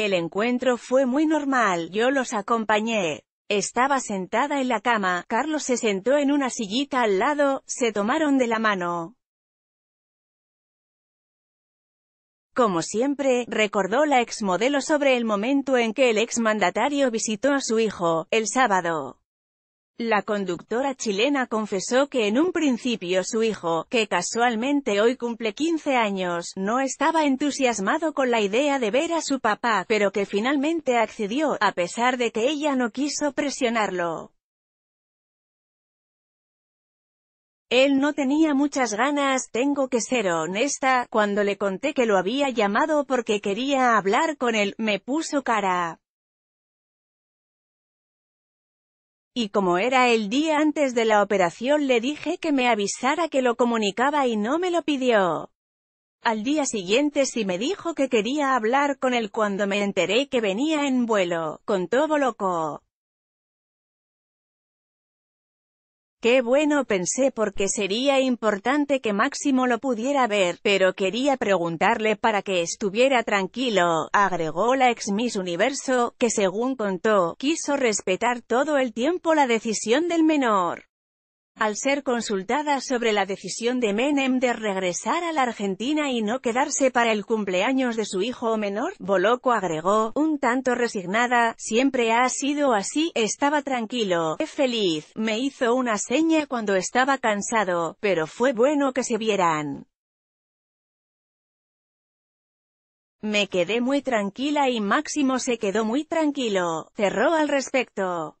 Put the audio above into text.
El encuentro fue muy normal, yo los acompañé. Estaba sentada en la cama, Carlos se sentó en una sillita al lado, se tomaron de la mano. Como siempre, recordó la exmodelo sobre el momento en que el exmandatario visitó a su hijo, el sábado. La conductora chilena confesó que en un principio su hijo, que casualmente hoy cumple 15 años, no estaba entusiasmado con la idea de ver a su papá, pero que finalmente accedió, a pesar de que ella no quiso presionarlo. Él no tenía muchas ganas, tengo que ser honesta, cuando le conté que lo había llamado porque quería hablar con él, me puso cara. y como era el día antes de la operación le dije que me avisara que lo comunicaba y no me lo pidió. Al día siguiente sí me dijo que quería hablar con él cuando me enteré que venía en vuelo, con todo loco. Qué bueno pensé porque sería importante que Máximo lo pudiera ver, pero quería preguntarle para que estuviera tranquilo, agregó la ex Miss Universo, que según contó, quiso respetar todo el tiempo la decisión del menor. Al ser consultada sobre la decisión de Menem de regresar a la Argentina y no quedarse para el cumpleaños de su hijo menor, Boloco agregó, un tanto resignada, siempre ha sido así, estaba tranquilo, feliz, me hizo una seña cuando estaba cansado, pero fue bueno que se vieran. Me quedé muy tranquila y Máximo se quedó muy tranquilo, cerró al respecto.